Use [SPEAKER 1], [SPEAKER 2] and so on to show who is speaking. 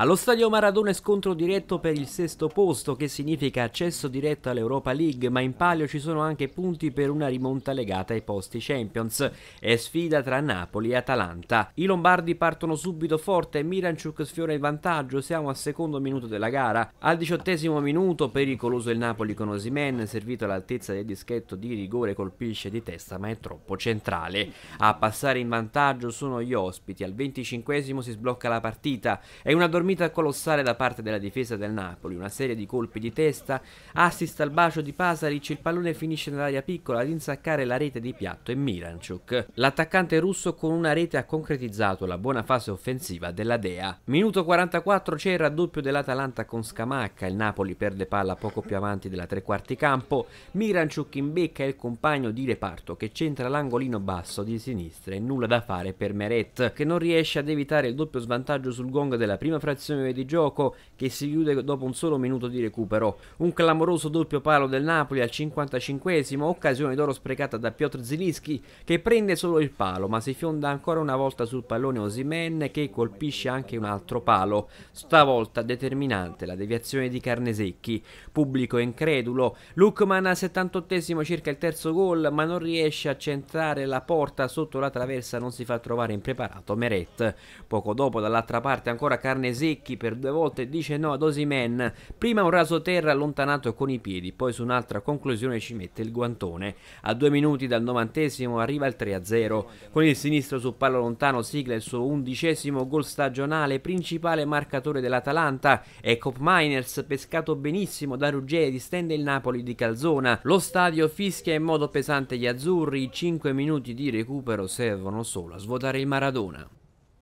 [SPEAKER 1] Allo stadio Maradona scontro diretto per il sesto posto, che significa accesso diretto all'Europa League, ma in palio ci sono anche punti per una rimonta legata ai posti Champions. È sfida tra Napoli e Atalanta. I Lombardi partono subito forte, e Miranchuk sfiora il vantaggio, siamo al secondo minuto della gara. Al diciottesimo minuto pericoloso il Napoli con Osimen, servito all'altezza del dischetto di rigore, colpisce di testa ma è troppo centrale. A passare in vantaggio sono gli ospiti, al venticinquesimo si sblocca la partita. È una dormita dormita colossale da parte della difesa del Napoli, una serie di colpi di testa, assist al bacio di Pasaric, il pallone finisce nell'aria piccola ad insaccare la rete di piatto e Miranchuk. L'attaccante russo con una rete ha concretizzato la buona fase offensiva della Dea. Minuto 44 c'è il raddoppio dell'Atalanta con Scamacca, il Napoli perde palla poco più avanti della tre quarti campo, Miranchuk imbecca il compagno di reparto che centra l'angolino basso di sinistra e nulla da fare per Meret che non riesce ad evitare il doppio svantaggio sul gong della prima frazione situazione di gioco che si chiude dopo un solo minuto di recupero. Un clamoroso doppio palo del Napoli al 55 occasione d'oro sprecata da Piotr Zilinski che prende solo il palo, ma si fionda ancora una volta sul pallone Osimen che colpisce anche un altro palo, stavolta determinante la deviazione di Carnesecchi. Pubblico incredulo, Lukman al 78esimo circa il terzo gol, ma non riesce a centrare la porta sotto la traversa, non si fa trovare impreparato Meret. Poco dopo dall'altra parte ancora Carnesecchi Zecchi per due volte dice no ad Osimen. Prima un raso terra allontanato con i piedi, poi su un'altra conclusione ci mette il guantone. A due minuti dal novantesimo arriva il 3-0. Con il sinistro su palo lontano sigla il suo undicesimo gol stagionale, principale marcatore dell'Atalanta. E Cop Miners, pescato benissimo da Ruggeri, stende il Napoli di Calzona. Lo stadio fischia in modo pesante gli azzurri. I 5 minuti di recupero servono solo a svuotare il Maradona.